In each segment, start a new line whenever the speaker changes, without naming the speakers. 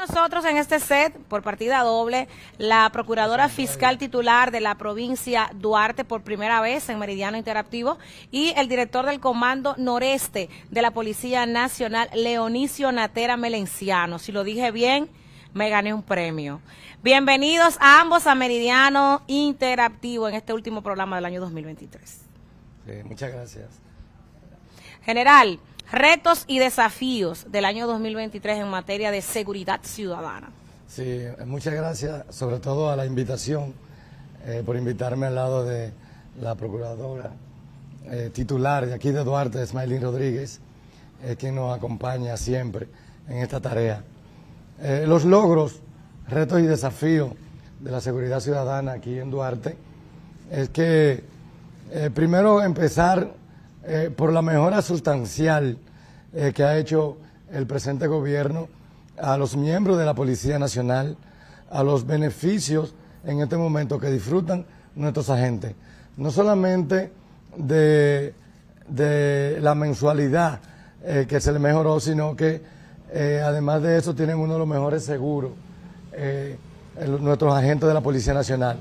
nosotros en este set, por partida doble, la procuradora fiscal titular de la provincia Duarte por primera vez en Meridiano Interactivo y el director del Comando Noreste de la Policía Nacional, Leonicio Natera Melenciano. Si lo dije bien, me gané un premio. Bienvenidos a ambos a Meridiano Interactivo en este último programa del año 2023.
muchas gracias.
General, retos y desafíos del año 2023 en materia de seguridad ciudadana.
Sí, muchas gracias, sobre todo a la invitación, eh, por invitarme al lado de la procuradora eh, titular de aquí de Duarte, Smiley Rodríguez, eh, quien nos acompaña siempre en esta tarea. Eh, los logros, retos y desafíos de la seguridad ciudadana aquí en Duarte es que primero empezar eh, por la mejora sustancial eh, que ha hecho el presente gobierno a los miembros de la Policía Nacional, a los beneficios en este momento que disfrutan nuestros agentes, no solamente de, la mensualidad eh, que se le mejoró, sino que además de eso tienen uno de los mejores seguros nuestros agentes de la Policía Nacional.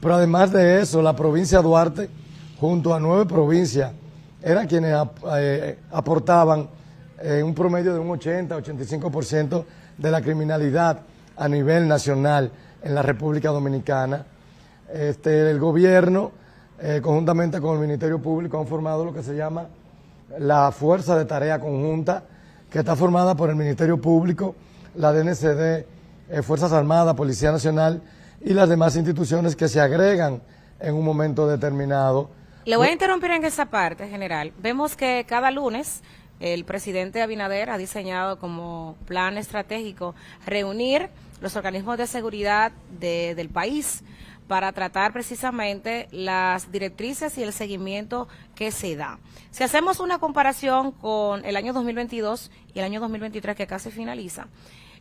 Pero además de eso, la provincia Duarte, junto a nueve provincias, eran quienes eh, aportaban eh, un promedio de un 80-85% de la criminalidad a nivel nacional en la República Dominicana. Este, el gobierno, eh, conjuntamente con el Ministerio Público, han formado lo que se llama la Fuerza de Tarea Conjunta, que está formada por el Ministerio Público, la DNCD, Fuerzas Armadas, Policía Nacional y las demás instituciones que se agregan en un momento determinado le voy a
interrumpir en esa parte, general. Vemos que cada lunes el presidente Abinader ha diseñado como plan estratégico reunir los organismos de seguridad del país para tratar precisamente las directrices y el seguimiento que se da. Si hacemos una comparación con el año 2022 y el año 2023 que casi finaliza,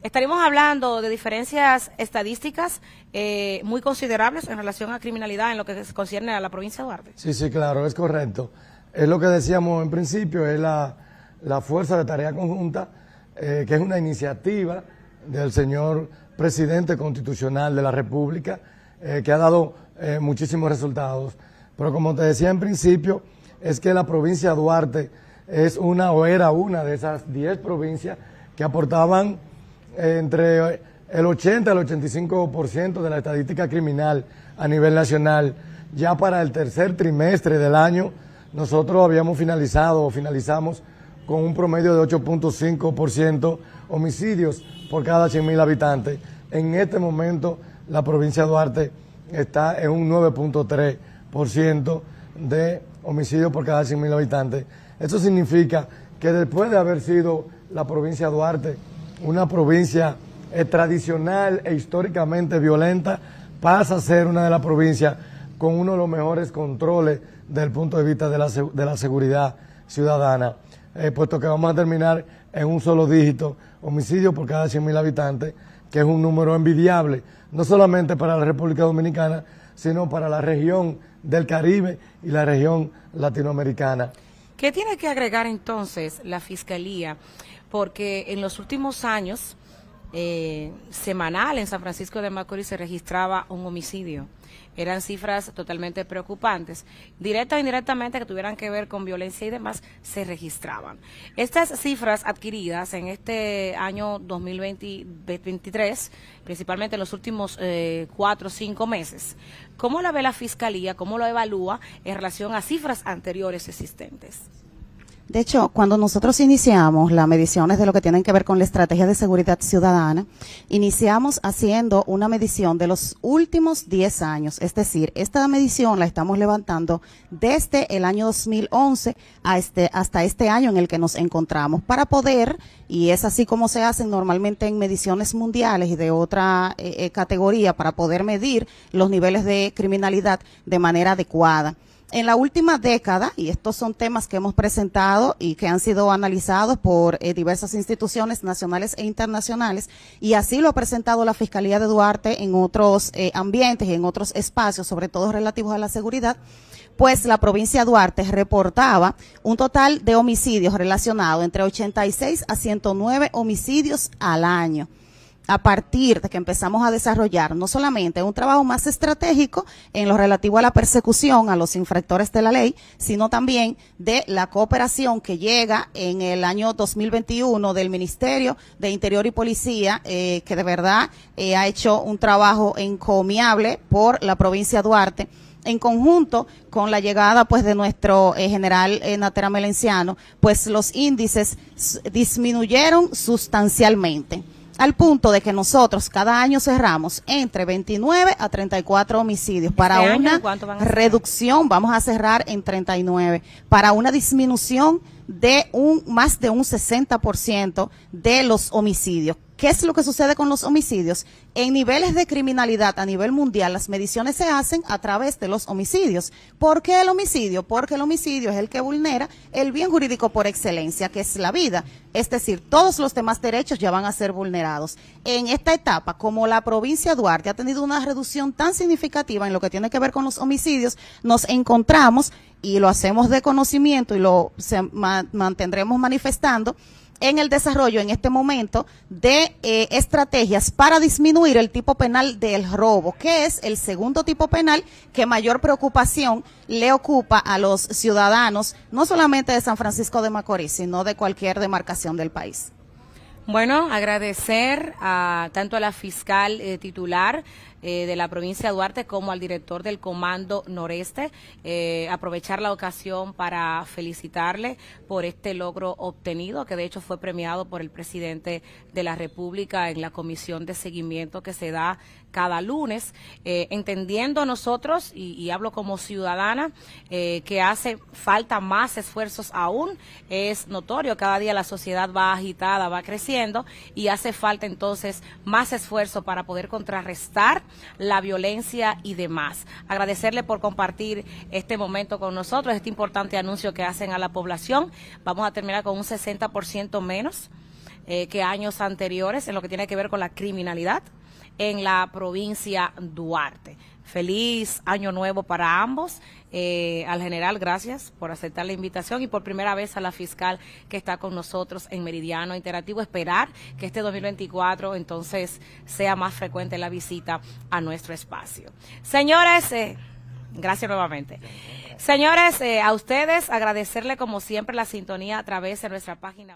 Estaremos hablando de diferencias estadísticas eh, muy considerables en relación a criminalidad en lo que se concierne a la provincia de Duarte.
Sí, sí, claro, es correcto. Es lo que decíamos en principio, es la, la fuerza de tarea conjunta, eh, que es una iniciativa del señor presidente constitucional de la República, eh, que ha dado muchísimos resultados. Pero como te decía en principio, es que la provincia de Duarte es una o era una de esas diez provincias que aportaban entre el 80 y el 85% de la estadística criminal a nivel nacional. Ya para el tercer trimestre del año, nosotros habíamos finalizado o finalizamos con un promedio de 8.5% homicidios por cada 100.000 habitantes. En este momento, la provincia de Duarte está en un 9.3% de homicidios por cada 100.000 habitantes. Eso significa que después de haber sido la provincia de Duarte una provincia eh, tradicional e históricamente violenta, pasa a ser una de las provincias con uno de los mejores controles desde el punto de vista de la, seguridad ciudadana, eh, puesto que vamos a terminar en un solo dígito, homicidio por cada 100.000 habitantes, que es un número envidiable, no solamente para la República Dominicana, sino para la región del Caribe y la región latinoamericana.
¿Qué tiene que agregar entonces la Fiscalía porque en los últimos años, eh, semanal en San Francisco de Macorís se registraba un homicidio. Eran cifras totalmente preocupantes. Directa o indirectamente que tuvieran que ver con violencia y demás, se registraban. Estas cifras adquiridas en este año 2023, principalmente en los últimos eh, cuatro o cinco meses, ¿cómo la ve la Fiscalía? ¿Cómo lo evalúa en relación a cifras anteriores existentes?
De hecho, cuando nosotros iniciamos las mediciones de lo que tienen que ver con la estrategia de seguridad ciudadana, iniciamos haciendo una medición de los últimos 10 años. Es decir, esta medición la estamos levantando desde el año 2011 a este, hasta este año en el que nos encontramos para poder, y es así como se hacen normalmente en mediciones mundiales y de otra eh, eh, categoría, para poder medir los niveles de criminalidad de manera adecuada en la última década, y estos son temas que hemos presentado y que han sido analizados por eh, diversas instituciones nacionales e internacionales, y así lo ha presentado la Fiscalía de Duarte en otros eh, ambientes y en otros espacios, sobre todo relativos a la seguridad, pues la provincia de Duarte reportaba un total de homicidios relacionados entre 86 a 109 homicidios al año a partir de que empezamos a desarrollar no solamente un trabajo más estratégico en lo relativo a la persecución a los infractores de la ley, sino también de la cooperación que llega en el año 2021 del Ministerio de Interior y Policía, eh, que de verdad eh, ha hecho un trabajo encomiable por la provincia de Duarte en conjunto con la llegada pues de nuestro eh, general Natera Melenciano, pues los índices disminuyeron sustancialmente al punto de que nosotros cada año cerramos entre 29 a 34 homicidios. Este Para una reducción, vamos a cerrar en 39. Para una disminución de un más de un 60% de los homicidios. ¿Qué es lo que sucede con los homicidios? En niveles de criminalidad a nivel mundial, las mediciones se hacen a través de los homicidios. ¿Por qué el homicidio? Porque el homicidio es el que vulnera el bien jurídico por excelencia, que es la vida. Es decir, todos los demás derechos ya van a ser vulnerados. En esta etapa, como la provincia de Duarte ha tenido una reducción tan significativa en lo que tiene que ver con los homicidios, nos encontramos, y lo hacemos de conocimiento y lo mantendremos manifestando, en el desarrollo en este momento de eh, estrategias para disminuir el tipo penal del robo, que es el segundo tipo penal que mayor preocupación le ocupa a los ciudadanos, no solamente de San Francisco de Macorís, sino de cualquier demarcación del país.
Bueno, agradecer a, tanto a la fiscal eh, titular eh, de la provincia de Duarte como al director del Comando Noreste. Eh, aprovechar la ocasión para felicitarle por este logro obtenido, que de hecho fue premiado por el presidente de la República en la comisión de seguimiento que se da cada lunes, entendiendo nosotros, y, hablo como ciudadana, que hace falta más esfuerzos aún. Es notorio, cada día la sociedad va agitada, va creciendo y hace falta entonces más esfuerzo para poder contrarrestar la violencia y demás. Agradecerle por compartir este momento con nosotros, este importante anuncio que hacen a la población. Vamos a terminar con un 60% menos eh, que años anteriores en lo que tiene que ver con la criminalidad en la provincia Duarte feliz año nuevo para ambos. Eh, al general, gracias por aceptar la invitación y por primera vez a la fiscal que está con nosotros en Meridiano Interactivo. Esperar que este 2024 entonces sea más frecuente la visita a nuestro espacio. Señores, eh, gracias nuevamente. Señores, eh, a ustedes agradecerle como siempre la sintonía a través de nuestra página.